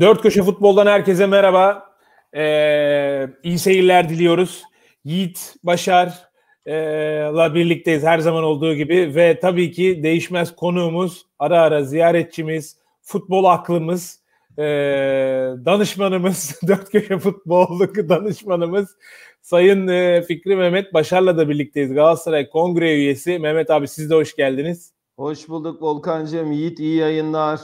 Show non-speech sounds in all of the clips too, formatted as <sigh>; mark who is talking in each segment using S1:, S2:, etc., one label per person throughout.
S1: Dört Köşe Futbol'dan herkese merhaba. Ee, iyi seyirler diliyoruz. Yiğit, Başar'la e, birlikteyiz her zaman olduğu gibi. Ve tabii ki değişmez konuğumuz, ara ara ziyaretçimiz, futbol aklımız, e, danışmanımız, <laughs> Dört Köşe Futbol'daki danışmanımız Sayın e, Fikri Mehmet Başar'la da birlikteyiz. Galatasaray Kongre üyesi. Mehmet abi siz de hoş geldiniz. Hoş bulduk Volkan'cığım. Yiğit iyi yayınlar.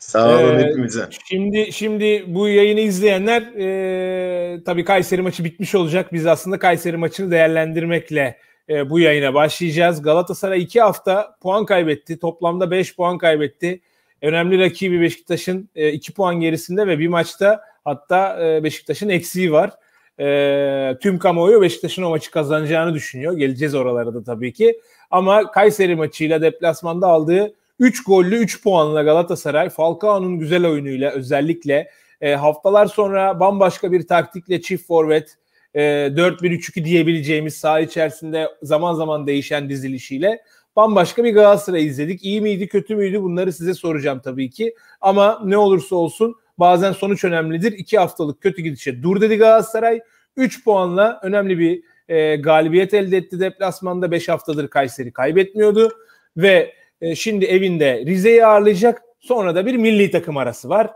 S1: Sağ olun ee, hepimize. Şimdi şimdi bu yayını izleyenler e, tabii Kayseri maçı bitmiş olacak. Biz aslında Kayseri maçını değerlendirmekle e, bu yayına başlayacağız. Galatasaray iki hafta puan kaybetti. Toplamda 5 puan kaybetti. Önemli rakibi Beşiktaş'ın 2 e, puan gerisinde ve bir maçta hatta e, Beşiktaş'ın eksiği var. E, tüm kamuoyu Beşiktaş'ın o maçı kazanacağını düşünüyor. Geleceğiz oralara da tabii ki. Ama Kayseri maçıyla deplasmanda aldığı 3 gollü 3 puanla Galatasaray Falcao'nun güzel oyunuyla özellikle e, haftalar sonra bambaşka bir taktikle çift forvet e, 4-1-3-2 diyebileceğimiz saha içerisinde zaman zaman değişen dizilişiyle bambaşka bir Galatasaray izledik. İyi miydi kötü müydü bunları size soracağım tabii ki. Ama ne olursa olsun bazen sonuç önemlidir. 2 haftalık kötü gidişe dur dedi Galatasaray. 3 puanla önemli bir e, galibiyet elde etti deplasmanda. 5 haftadır Kayseri kaybetmiyordu. Ve e, şimdi evinde Rize'yi ağırlayacak. Sonra da bir milli takım arası var.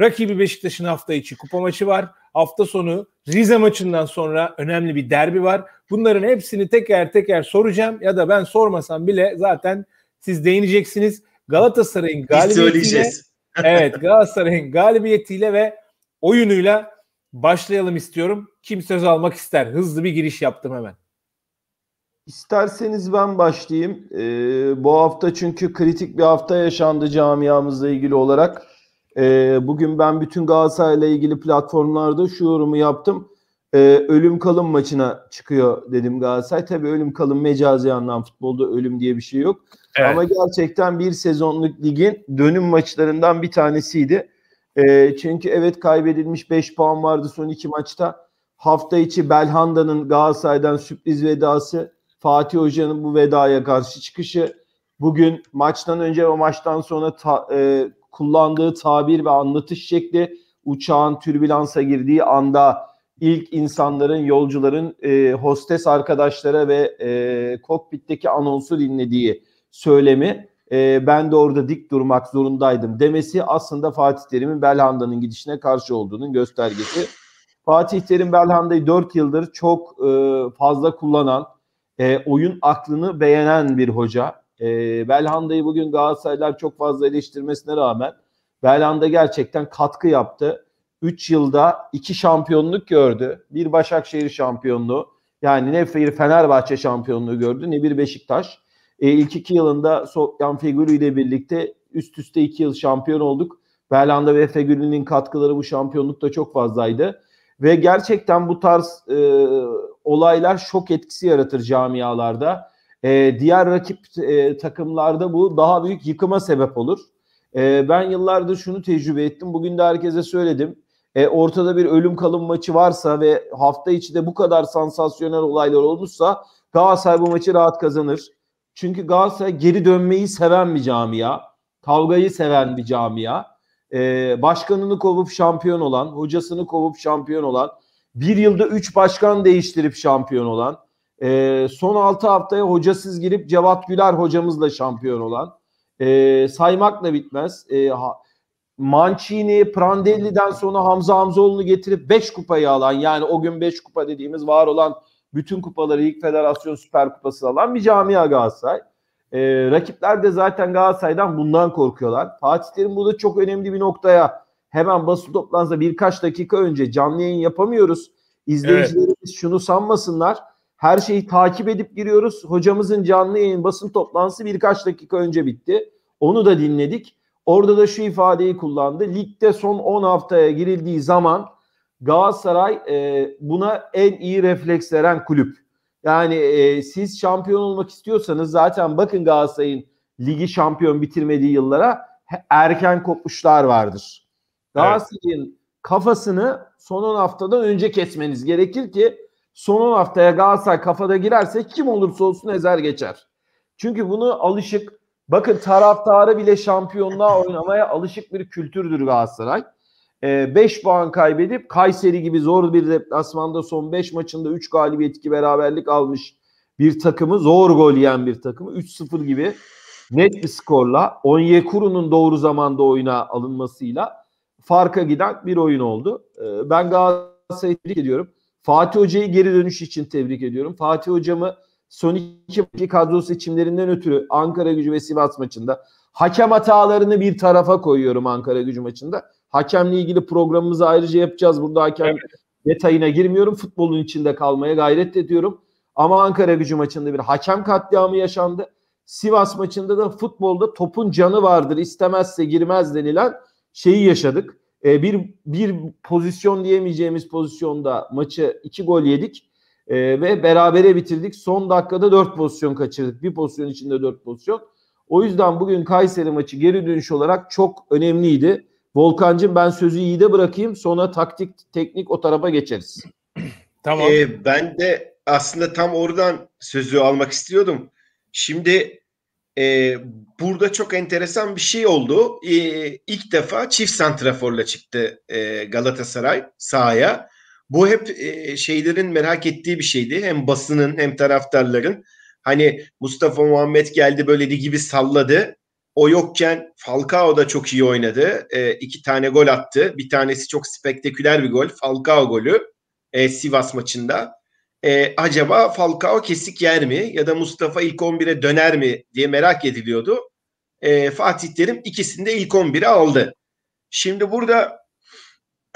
S1: Rakibi Beşiktaş'ın hafta içi kupa maçı var. Hafta sonu Rize maçından sonra önemli bir derbi var. Bunların hepsini teker teker soracağım ya da ben sormasam bile zaten siz değineceksiniz. Galatasaray'ın galibiyetiyle <laughs> Evet, Galatasaray'ın galibiyetiyle ve oyunuyla başlayalım istiyorum. Kim söz almak ister? Hızlı bir giriş yaptım hemen.
S2: İsterseniz ben başlayayım. Ee, bu hafta çünkü kritik bir hafta yaşandı camiamızla ilgili olarak. Ee, bugün ben bütün Galatasaray'la ilgili platformlarda şu yorumu yaptım. Ee, ölüm kalım maçına çıkıyor dedim Galatasaray. Tabii ölüm kalım mecazi anlam futbolda ölüm diye bir şey yok. Evet. Ama gerçekten bir sezonluk ligin dönüm maçlarından bir tanesiydi. Ee, çünkü evet kaybedilmiş 5 puan vardı son iki maçta. Hafta içi Belhanda'nın Galatasaray'dan sürpriz vedası Fatih Hoca'nın bu vedaya karşı çıkışı, bugün maçtan önce ve maçtan sonra ta, e, kullandığı tabir ve anlatış şekli, uçağın türbülansa girdiği anda ilk insanların, yolcuların e, hostes arkadaşlara ve e, kokpitteki anonsu dinlediği söylemi e, ben de orada dik durmak zorundaydım demesi aslında Fatih Terim'in Belhanda'nın gidişine karşı olduğunun göstergesi. Fatih Terim Belhanda'yı 4 yıldır çok e, fazla kullanan, e, oyun aklını beğenen bir hoca. E, Belhanda'yı bugün Galatasaraylar çok fazla eleştirmesine rağmen Belhanda gerçekten katkı yaptı. 3 yılda 2 şampiyonluk gördü. Bir Başakşehir şampiyonluğu yani ne bir Fenerbahçe şampiyonluğu gördü ne bir Beşiktaş. E, ilk 2 yılında Sofyan Fegülü ile birlikte üst üste 2 yıl şampiyon olduk. Belhanda ve Fegülü'nün katkıları bu şampiyonlukta çok fazlaydı. Ve gerçekten bu tarz e, olaylar şok etkisi yaratır camialarda. E, diğer rakip e, takımlarda bu daha büyük yıkıma sebep olur. E, ben yıllardır şunu tecrübe ettim. Bugün de herkese söyledim. E, ortada bir ölüm kalım maçı varsa ve hafta içi de bu kadar sansasyonel olaylar olmuşsa Galatasaray bu maçı rahat kazanır. Çünkü Galatasaray geri dönmeyi seven bir camia. Kavgayı seven bir camia e, başkanını kovup şampiyon olan, hocasını kovup şampiyon olan, bir yılda üç başkan değiştirip şampiyon olan, e, son altı haftaya hocasız girip Cevat Güler hocamızla şampiyon olan, e, ee, saymakla bitmez. E, ha, Mancini, Prandelli'den sonra Hamza Hamzoğlu'nu getirip 5 kupayı alan yani o gün 5 kupa dediğimiz var olan bütün kupaları ilk federasyon süper kupası alan bir camia Galatasaray. E, rakipler de zaten Galatasaray'dan bundan korkuyorlar. Fatih Terim burada çok önemli bir noktaya hemen basın toplantısında birkaç dakika önce canlı yayın yapamıyoruz. İzleyicilerimiz evet. şunu sanmasınlar. Her şeyi takip edip giriyoruz. Hocamızın canlı yayın basın toplantısı birkaç dakika önce bitti. Onu da dinledik. Orada da şu ifadeyi kullandı. Ligde son 10 haftaya girildiği zaman Galatasaray e, buna en iyi refleks veren kulüp. Yani e, siz şampiyon olmak istiyorsanız zaten bakın Galatasaray'ın ligi şampiyon bitirmediği yıllara erken kopuşlar vardır. Galatasaray'ın evet. kafasını son 10 haftadan önce kesmeniz gerekir ki son 10 haftaya Galatasaray kafada girerse kim olursa olsun ezer geçer. Çünkü bunu alışık bakın taraftarı bile şampiyonluğa oynamaya alışık bir kültürdür Galatasaray. 5 ee, puan kaybedip Kayseri gibi zor bir deplasmanda son 5 maçında 3 galibiyet 2 beraberlik almış bir takımı zor gol yiyen bir takımı 3-0 gibi net bir skorla Onyekuru'nun doğru zamanda oyuna alınmasıyla farka giden bir oyun oldu. Ee, ben Galatasaray'ı tebrik ediyorum. Fatih Hoca'yı geri dönüş için tebrik ediyorum. Fatih Hoca'mı son iki kadro seçimlerinden ötürü Ankara gücü ve Sivas maçında hakem hatalarını bir tarafa koyuyorum Ankara gücü maçında Hakemle ilgili programımızı ayrıca yapacağız. Burada hakem detayına girmiyorum. Futbolun içinde kalmaya gayret ediyorum. Ama Ankara gücü maçında bir hakem katliamı yaşandı. Sivas maçında da futbolda topun canı vardır İstemezse girmez denilen şeyi yaşadık. Ee, bir, bir pozisyon diyemeyeceğimiz pozisyonda maçı iki gol yedik e, ve berabere bitirdik. Son dakikada dört pozisyon kaçırdık. Bir pozisyon içinde dört pozisyon. O yüzden bugün Kayseri maçı geri dönüş olarak çok önemliydi. Volkan'cığım ben sözü iyi de bırakayım sonra taktik teknik o tarafa geçeriz. <clears throat> Tamam. Ee, ben de aslında tam oradan sözü almak istiyordum.
S3: Şimdi e, burada çok enteresan bir şey oldu. E, ilk defa çift santraforla çıktı e, Galatasaray sahaya. Bu hep e, şeylerin merak ettiği bir şeydi. Hem basının hem taraftarların. Hani Mustafa Muhammed geldi böyle ligi gibi salladı. O yokken Falcao da çok iyi oynadı. E, iki tane gol attı. Bir tanesi çok spektaküler bir gol. Falcao golü e, Sivas maçında. E, acaba Falcao kesik yer mi? Ya da Mustafa ilk 11'e döner mi diye merak ediliyordu. E, Fatih Terim ikisini de ilk 11'e aldı. Şimdi burada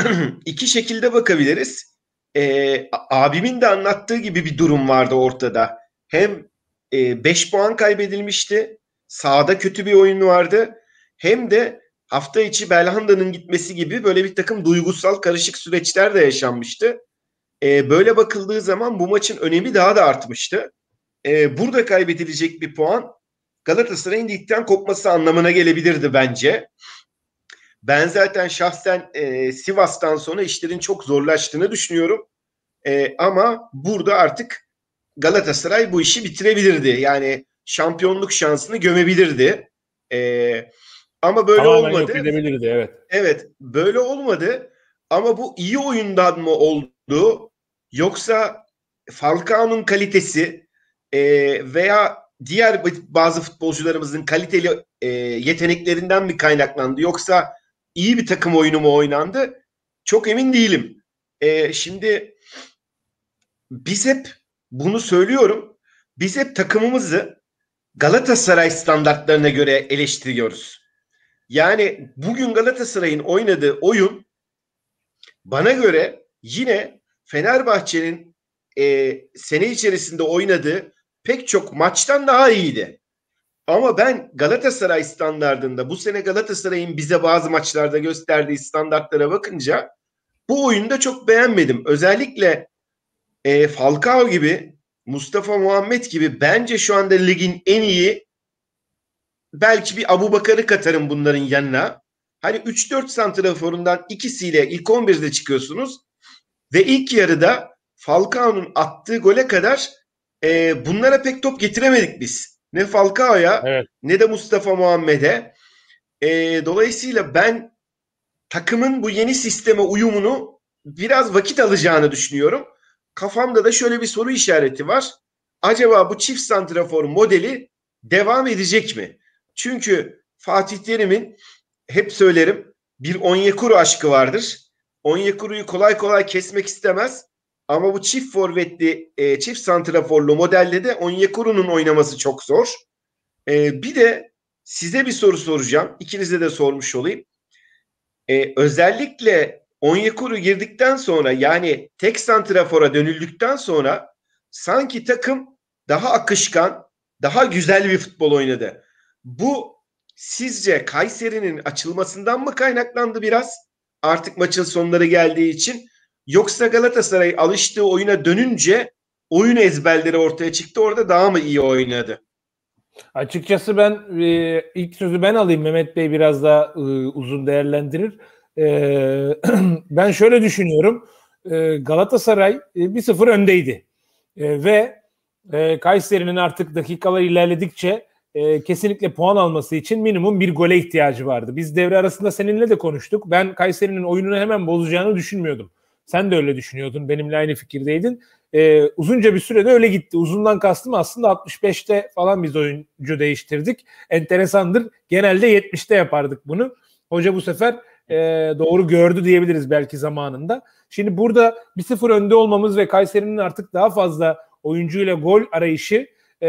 S3: <clears throat> iki şekilde bakabiliriz. E, abimin de anlattığı gibi bir durum vardı ortada. Hem e, puan kaybedilmişti sağda kötü bir oyun vardı. Hem de hafta içi Belhanda'nın gitmesi gibi böyle bir takım duygusal karışık süreçler de yaşanmıştı. E, böyle bakıldığı zaman bu maçın önemi daha da artmıştı. E, burada kaybedilecek bir puan Galatasaray'ın ligden kopması anlamına gelebilirdi bence. Ben zaten şahsen e, Sivas'tan sonra işlerin çok zorlaştığını düşünüyorum. E, ama burada artık Galatasaray bu işi bitirebilirdi. Yani şampiyonluk şansını gömebilirdi. Ee, ama böyle Tamamen olmadı. edebilirdi evet. Evet böyle olmadı ama bu iyi oyundan mı oldu yoksa Falcao'nun kalitesi e, veya diğer bazı futbolcularımızın kaliteli e, yeteneklerinden mi kaynaklandı yoksa iyi bir takım oyunu mu oynandı çok emin değilim. E, şimdi biz hep bunu söylüyorum. Biz hep takımımızı Galatasaray standartlarına göre eleştiriyoruz. Yani bugün Galatasaray'ın oynadığı oyun bana göre yine Fenerbahçe'nin e, sene içerisinde oynadığı pek çok maçtan daha iyiydi. Ama ben Galatasaray standartında bu sene Galatasaray'ın bize bazı maçlarda gösterdiği standartlara bakınca bu oyunda çok beğenmedim. Özellikle e, Falcao gibi Mustafa Muhammed gibi bence şu anda ligin en iyi belki bir Abu Bakar'ı katarım bunların yanına. Hani 3-4 santraforundan ikisiyle ilk 11'de çıkıyorsunuz ve ilk yarıda Falcao'nun attığı gole kadar e, bunlara pek top getiremedik biz. Ne Falcao'ya evet. ne de Mustafa Muhammed'e. E, dolayısıyla ben takımın bu yeni sisteme uyumunu biraz vakit alacağını düşünüyorum kafamda da şöyle bir soru işareti var. Acaba bu çift santrafor modeli devam edecek mi? Çünkü Fatih Terim'in hep söylerim bir Onyekuru aşkı vardır. Onyekuru'yu kolay kolay kesmek istemez. Ama bu çift forvetli, e, çift santraforlu modelde de Onyekuru'nun oynaması çok zor. E, bir de size bir soru soracağım. İkinize de sormuş olayım. E, özellikle Onyekuru girdikten sonra yani tek santrafora dönüldükten sonra sanki takım daha akışkan, daha güzel bir futbol oynadı. Bu sizce Kayseri'nin açılmasından mı kaynaklandı biraz? Artık maçın sonları geldiği için yoksa Galatasaray alıştığı oyuna dönünce oyun ezberleri ortaya çıktı. Orada daha mı iyi oynadı?
S1: Açıkçası ben e, ilk sözü ben alayım. Mehmet Bey biraz daha e, uzun değerlendirir. Ee, <clears throat> ben şöyle düşünüyorum. Ee, Galatasaray 1-0 e, öndeydi. Ee, ve e, Kayseri'nin artık dakikalar ilerledikçe e, kesinlikle puan alması için minimum bir gole ihtiyacı vardı. Biz devre arasında seninle de konuştuk. Ben Kayseri'nin oyununu hemen bozacağını düşünmüyordum. Sen de öyle düşünüyordun. Benimle aynı fikirdeydin. Ee, uzunca bir sürede öyle gitti. Uzundan kastım aslında 65'te falan biz oyuncu değiştirdik. Enteresandır. Genelde 70'te yapardık bunu. Hoca bu sefer e, doğru gördü diyebiliriz belki zamanında. Şimdi burada 1-0 önde olmamız ve Kayseri'nin artık daha fazla oyuncuyla gol arayışı e,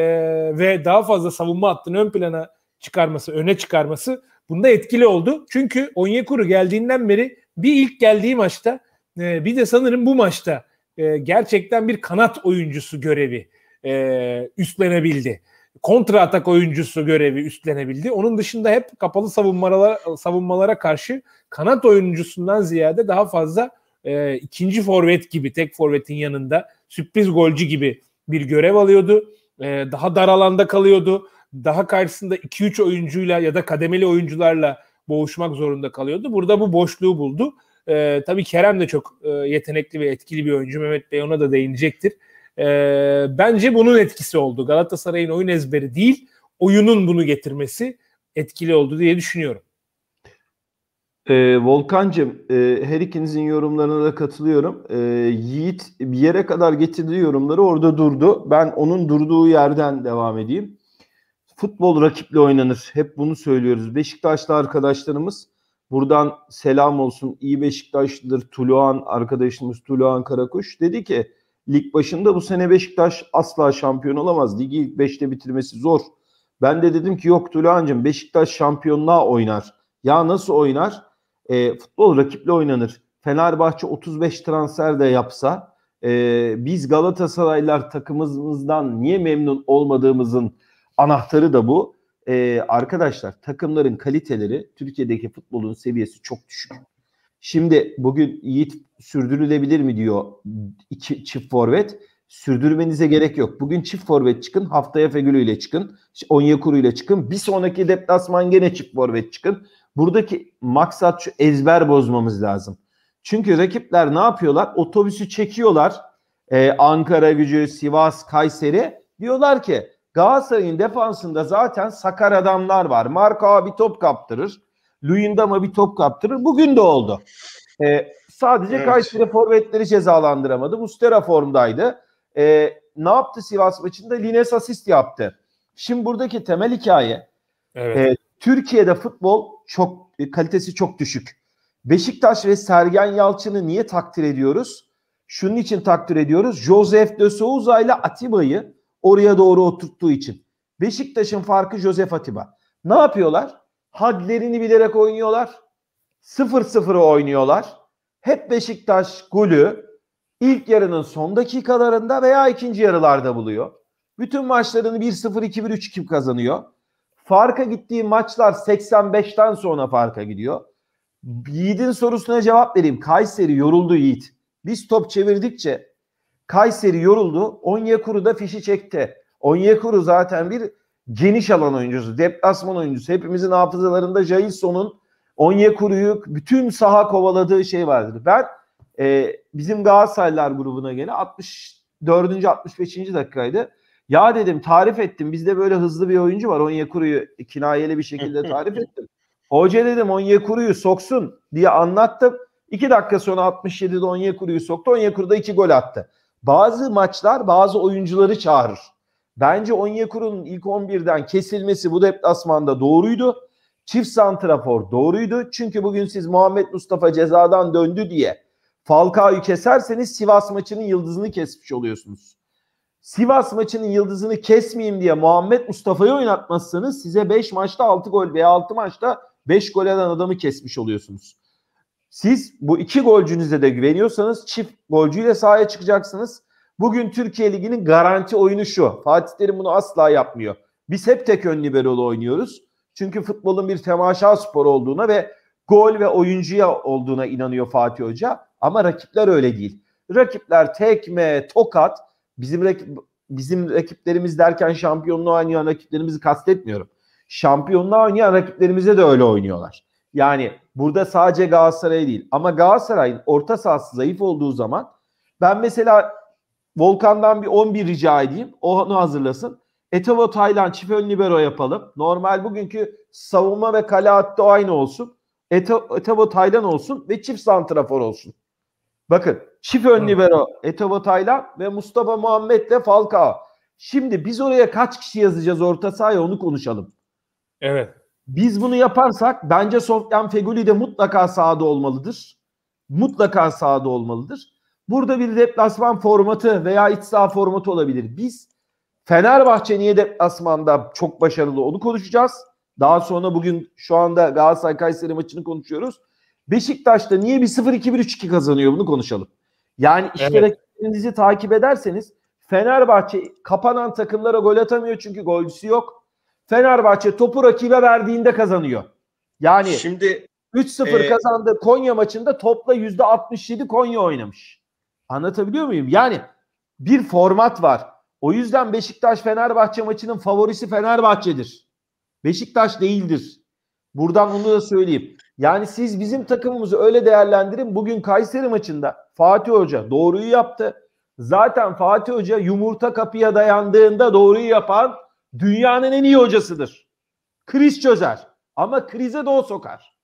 S1: ve daha fazla savunma hattını ön plana çıkarması, öne çıkarması bunda etkili oldu. Çünkü Onyekuru geldiğinden beri bir ilk geldiği maçta e, bir de sanırım bu maçta e, gerçekten bir kanat oyuncusu görevi e, üstlenebildi kontra atak oyuncusu görevi üstlenebildi. Onun dışında hep kapalı savunmalara, savunmalara karşı kanat oyuncusundan ziyade daha fazla e, ikinci forvet gibi tek forvetin yanında sürpriz golcü gibi bir görev alıyordu. E, daha dar alanda kalıyordu. Daha karşısında 2-3 oyuncuyla ya da kademeli oyuncularla boğuşmak zorunda kalıyordu. Burada bu boşluğu buldu. E, tabii Kerem de çok e, yetenekli ve etkili bir oyuncu. Mehmet Bey ona da değinecektir. E, bence bunun etkisi oldu. Galatasaray'ın oyun ezberi değil, oyunun bunu getirmesi etkili oldu diye düşünüyorum.
S2: Ee, Volkan'cığım e, her ikinizin yorumlarına da katılıyorum. E, Yiğit bir yere kadar getirdiği yorumları orada durdu. Ben onun durduğu yerden devam edeyim. Futbol rakiple oynanır. Hep bunu söylüyoruz. Beşiktaşlı arkadaşlarımız buradan selam olsun. İyi Beşiktaşlıdır Tuluan arkadaşımız Tuluan Karakuş dedi ki lig başında bu sene Beşiktaş asla şampiyon olamaz. Ligi ilk 5'te bitirmesi zor. Ben de dedim ki yok Tülancım Beşiktaş şampiyonluğa oynar. Ya nasıl oynar? E, futbol rakiple oynanır. Fenerbahçe 35 transfer de yapsa e, biz Galatasaraylar takımımızdan niye memnun olmadığımızın anahtarı da bu. E, arkadaşlar takımların kaliteleri Türkiye'deki futbolun seviyesi çok düşük. Şimdi bugün Yiğit sürdürülebilir mi diyor iki, çift forvet. Sürdürmenize gerek yok. Bugün çift forvet çıkın. Haftaya Fegülü ile çıkın. Onyekuru ile çıkın. Bir sonraki deplasman gene çift forvet çıkın. Buradaki maksat şu ezber bozmamız lazım. Çünkü rakipler ne yapıyorlar? Otobüsü çekiyorlar. Ee, Ankara gücü, Sivas, Kayseri. Diyorlar ki Galatasaray'ın defansında zaten sakar adamlar var. Marka abi top kaptırır. Luyendama bir top kaptırır. Bugün de oldu. E, sadece evet. Kayseri forvetleri cezalandıramadı. Mustera formdaydı. E, ne yaptı Sivas maçında? Lines asist yaptı. Şimdi buradaki temel hikaye evet. e, Türkiye'de futbol çok e, kalitesi çok düşük. Beşiktaş ve Sergen Yalçın'ı niye takdir ediyoruz? Şunun için takdir ediyoruz. Josef de Souza ile Atiba'yı oraya doğru oturttuğu için. Beşiktaş'ın farkı Josef Atiba. Ne yapıyorlar? hadlerini bilerek oynuyorlar. 0-0'ı oynuyorlar. Hep Beşiktaş golü ilk yarının son dakikalarında veya ikinci yarılarda buluyor. Bütün maçlarını 1-0, 2-1, 3-2 kazanıyor. Farka gittiği maçlar 85'ten sonra farka gidiyor. Yiğit'in sorusuna cevap vereyim. Kayseri yoruldu Yiğit. Biz top çevirdikçe Kayseri yoruldu. Onyekuru da fişi çekti. Onyekuru zaten bir geniş alan oyuncusu, deplasman oyuncusu. Hepimizin hafızalarında Jailson'un Onyekuru'yu bütün saha kovaladığı şey vardır. Ben e, bizim Galatasaraylar grubuna gene 64. 65. dakikaydı. Ya dedim tarif ettim. Bizde böyle hızlı bir oyuncu var. Onyekuru'yu kinayeli bir şekilde <laughs> tarif ettim. Hoca dedim Onyekuru'yu soksun diye anlattım. İki dakika sonra 67'de Onyekuru'yu soktu. Onyekuru da iki gol attı. Bazı maçlar bazı oyuncuları çağırır. Bence Onyekuru'nun ilk 11'den kesilmesi bu deplasmanda doğruydu. Çift santrafor doğruydu. Çünkü bugün siz Muhammed Mustafa cezadan döndü diye Falcao'yu keserseniz Sivas maçının yıldızını kesmiş oluyorsunuz. Sivas maçının yıldızını kesmeyeyim diye Muhammed Mustafa'yı oynatmazsanız size 5 maçta 6 gol veya 6 maçta 5 gol eden adamı kesmiş oluyorsunuz. Siz bu iki golcünüze de güveniyorsanız çift golcüyle sahaya çıkacaksınız. Bugün Türkiye Ligi'nin garanti oyunu şu. Fatih Terim bunu asla yapmıyor. Biz hep tek ön liberolu oynuyoruz. Çünkü futbolun bir temaşa sporu olduğuna ve gol ve oyuncuya olduğuna inanıyor Fatih Hoca. Ama rakipler öyle değil. Rakipler tekme, tokat. Bizim rakip, bizim rakiplerimiz derken şampiyonluğa oynayan rakiplerimizi kastetmiyorum. Şampiyonluğa oynayan rakiplerimize de öyle oynuyorlar. Yani burada sadece Galatasaray değil ama Galatasaray'ın orta sahası zayıf olduğu zaman ben mesela Volkan'dan bir 11 rica edeyim. Onu hazırlasın. Etovo Taylan çift ön libero yapalım. Normal bugünkü savunma ve kale hattı aynı olsun. Eto, Etovo Taylan olsun ve çift santrafor olsun. Bakın çift ön libero Etovo Taylan ve Mustafa Muhammed de Falcao. Şimdi biz oraya kaç kişi yazacağız orta sahaya onu konuşalım. Evet. Biz bunu yaparsak bence Sofyan Feguli de mutlaka sahada olmalıdır. Mutlaka sahada olmalıdır. Burada bir deplasman formatı veya iç saha formatı olabilir. Biz Fenerbahçe niye deplasmanda çok başarılı onu konuşacağız. Daha sonra bugün şu anda Galatasaray Kayseri maçını konuşuyoruz. Beşiktaş'ta niye bir 0-2-1-3-2 kazanıyor bunu konuşalım. Yani işte evet. rakibinizi takip ederseniz Fenerbahçe kapanan takımlara gol atamıyor çünkü golcüsü yok. Fenerbahçe topu rakibe verdiğinde kazanıyor. Yani şimdi 3-0 ee, kazandı Konya maçında topla %67 Konya oynamış. Anlatabiliyor muyum? Yani bir format var. O yüzden Beşiktaş Fenerbahçe maçının favorisi Fenerbahçe'dir. Beşiktaş değildir. Buradan onu da söyleyeyim. Yani siz bizim takımımızı öyle değerlendirin. Bugün Kayseri maçında Fatih Hoca doğruyu yaptı. Zaten Fatih Hoca yumurta kapıya dayandığında doğruyu yapan dünyanın en iyi hocasıdır. Kriz çözer ama krize de o sokar.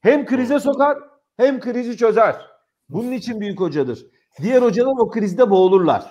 S2: Hem krize
S1: sokar hem krizi çözer. Bunun için büyük hocadır. Diğer hocalar o krizde boğulurlar.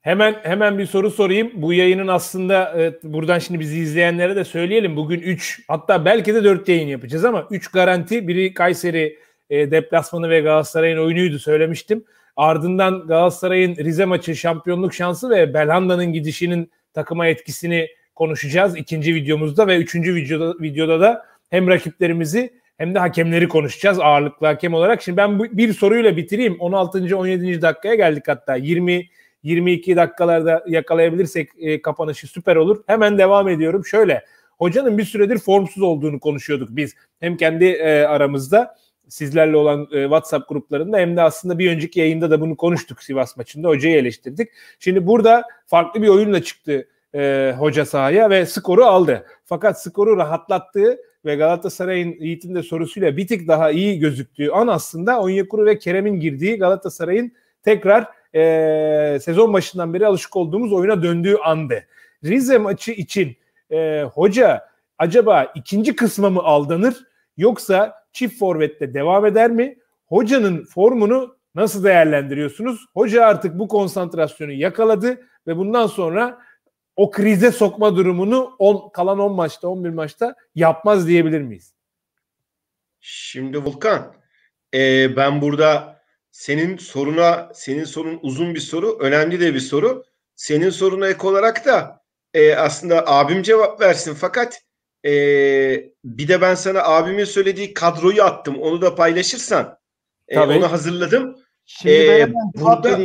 S1: Hemen hemen bir soru sorayım. Bu yayının aslında evet, buradan şimdi bizi izleyenlere de söyleyelim. Bugün 3 hatta belki de 4 yayın yapacağız ama 3 garanti. Biri Kayseri e, deplasmanı ve Galatasaray'ın oyunuydu söylemiştim. Ardından Galatasaray'ın Rize maçı şampiyonluk şansı ve Belhanda'nın gidişinin takıma etkisini konuşacağız ikinci videomuzda ve üçüncü videoda, videoda da hem rakiplerimizi hem de hakemleri konuşacağız ağırlıklı hakem olarak. Şimdi ben bu, bir soruyla bitireyim. 16. 17. dakikaya geldik hatta. 20 22 dakikalarda yakalayabilirsek e, kapanışı süper olur. Hemen devam ediyorum. Şöyle hocanın bir süredir formsuz olduğunu konuşuyorduk biz. Hem kendi e, aramızda sizlerle olan e, WhatsApp gruplarında hem de aslında bir önceki yayında da bunu konuştuk Sivas maçında. Hocayı eleştirdik. Şimdi burada farklı bir oyunla çıktı e, hoca sahaya ve skoru aldı. Fakat skoru rahatlattığı ve Galatasaray'ın Yiğit'in de sorusuyla bir tık daha iyi gözüktüğü an aslında Onyekuru ve Kerem'in girdiği Galatasaray'ın tekrar e, sezon başından beri alışık olduğumuz oyuna döndüğü andı. Rize maçı için e, hoca acaba ikinci kısma mı aldanır yoksa çift forvette devam eder mi? Hocanın formunu nasıl değerlendiriyorsunuz? Hoca artık bu konsantrasyonu yakaladı ve bundan sonra o krize sokma durumunu 10 kalan 10 maçta 11 maçta yapmaz diyebilir miyiz? Şimdi
S3: Volkan e, ben burada senin soruna senin sorun uzun bir soru önemli de bir soru. Senin soruna ek olarak da e, aslında abim cevap versin fakat e, bir de ben sana abimin söylediği kadroyu attım onu da paylaşırsan e, onu hazırladım. Şimdi ee, ben burada...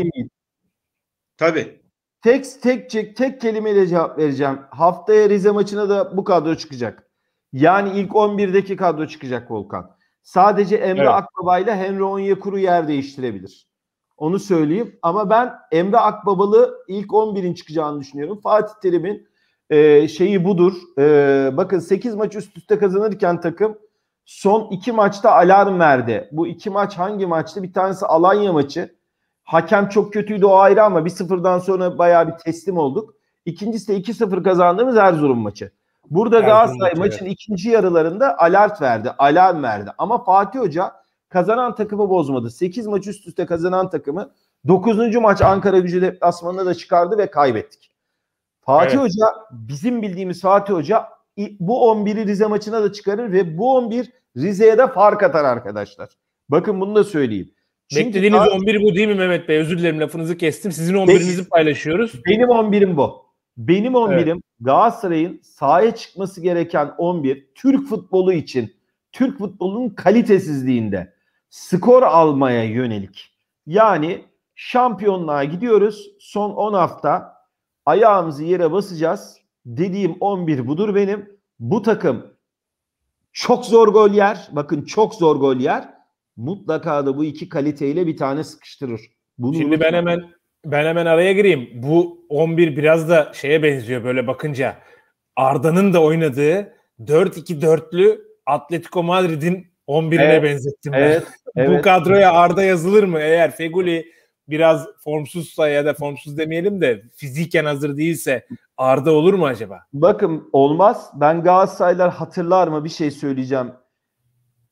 S2: Tabii. Tek tek çek tek kelimeyle cevap vereceğim. Haftaya Rize maçına da bu kadro çıkacak. Yani ilk 11'deki kadro çıkacak Volkan. Sadece Emre evet. Akbaba ile Henry Onyekuru yer değiştirebilir. Onu söyleyeyim ama ben Emre Akbabalı ilk 11'in çıkacağını düşünüyorum. Fatih Terim'in e, şeyi budur. E, bakın 8 maç üst üste kazanırken takım son 2 maçta alarm verdi. Bu 2 maç hangi maçtı? Bir tanesi Alanya maçı. Hakem çok kötüydü o ayrı ama bir sıfırdan sonra bayağı bir teslim olduk. İkincisi de 2-0 kazandığımız Erzurum maçı. Burada Erzurum Galatasaray maçı. maçın ikinci yarılarında alert verdi, alarm verdi. Ama Fatih Hoca kazanan takımı bozmadı. 8 maç üst üste kazanan takımı 9. maç Ankara Gücü deplasmanına da çıkardı ve kaybettik. Fatih evet. Hoca bizim bildiğimiz Fatih Hoca bu 11'i Rize maçına da çıkarır ve bu 11 Rize'ye de fark atar arkadaşlar. Bakın bunu da söyleyeyim. Çünkü Beklediğiniz ta...
S1: 11 bu değil mi Mehmet Bey? Özür dilerim lafınızı kestim.
S2: Sizin 11'inizi paylaşıyoruz. Benim 11'im bu. Benim 11'im evet. Galatasaray'ın sahaya çıkması gereken 11 Türk futbolu için Türk futbolunun kalitesizliğinde skor almaya yönelik. Yani şampiyonluğa gidiyoruz. Son 10 hafta ayağımızı yere basacağız. Dediğim 11 budur benim. Bu takım çok zor gol yer. Bakın çok zor gol yer mutlaka da bu iki kaliteyle bir tane sıkıştırır. Bunu Şimdi ben hemen
S1: ben hemen araya gireyim. Bu 11 biraz da şeye benziyor böyle bakınca. Arda'nın da oynadığı 4-2-4'lü Atletico Madrid'in 11'ine evet, benzettim ben. Evet, <laughs> evet. Bu kadroya Arda yazılır mı? Eğer Feguli biraz formsuzsa ya da formsuz demeyelim de fiziken hazır değilse Arda olur mu acaba?
S2: Bakın olmaz. Ben Galatasaraylar hatırlar mı bir şey söyleyeceğim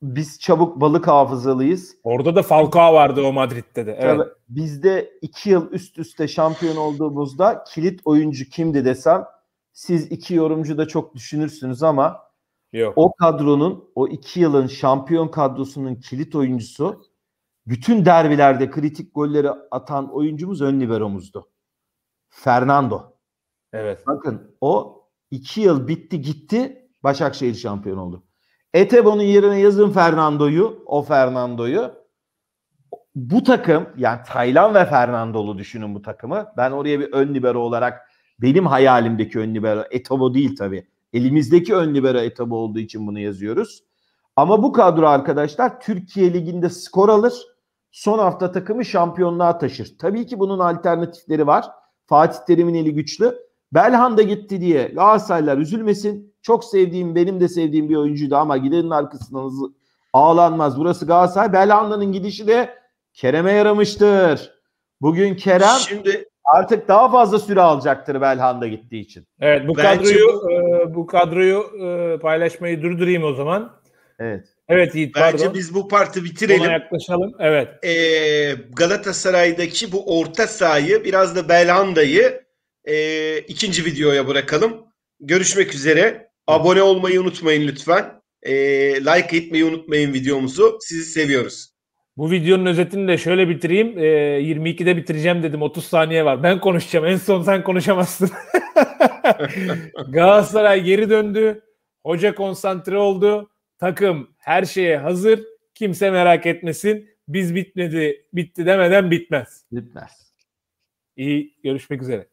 S2: biz çabuk balık
S1: hafızalıyız. Orada da Falcao vardı o Madrid'de de. Evet. Tabii,
S2: bizde iki yıl üst üste şampiyon olduğumuzda kilit oyuncu kimdi desem siz iki yorumcu da çok düşünürsünüz ama Yok. o kadronun o iki yılın şampiyon kadrosunun kilit oyuncusu bütün derbilerde kritik golleri atan oyuncumuz ön liberomuzdu. Fernando. Evet. Bakın o iki yıl bitti gitti Başakşehir şampiyon oldu. Etebo'nun yerine yazın Fernando'yu, o Fernando'yu. Bu takım yani Taylan ve Fernando'lu düşünün bu takımı. Ben oraya bir ön libero olarak benim hayalimdeki ön libero Etebo değil tabii. Elimizdeki ön libero Etebo olduğu için bunu yazıyoruz. Ama bu kadro arkadaşlar Türkiye Ligi'nde skor alır. Son hafta takımı şampiyonluğa taşır. Tabii ki bunun alternatifleri var. Fatih Terim'in eli güçlü. Belhanda gitti diye Galatasaraylar üzülmesin. Çok sevdiğim, benim de sevdiğim bir oyuncuydu ama gidenin arkasından ağlanmaz. Burası Galatasaray. Belhanda'nın gidişi de Kerem'e yaramıştır. Bugün Kerem Şimdi artık daha fazla süre alacaktır Belhanda gittiği için. Evet bu kadroyu
S1: e, bu kadroyu e, paylaşmayı durdurayım o zaman. Evet. Evet Yiğit Bence biz bu parti bitirelim. Ona yaklaşalım. Evet. Ee, Galatasaray'daki bu orta sahayı
S3: biraz da Belhanda'yı e, ikinci videoya bırakalım. Görüşmek üzere. Abone olmayı unutmayın lütfen. E, like etmeyi unutmayın videomuzu. Sizi
S1: seviyoruz. Bu videonun özetini de şöyle bitireyim. E, ee, 22'de bitireceğim dedim. 30 saniye var. Ben konuşacağım. En son sen konuşamazsın. <laughs> Galatasaray geri döndü. Hoca konsantre oldu. Takım her şeye hazır. Kimse merak etmesin. Biz bitmedi, bitti demeden bitmez. Bitmez. İyi görüşmek üzere.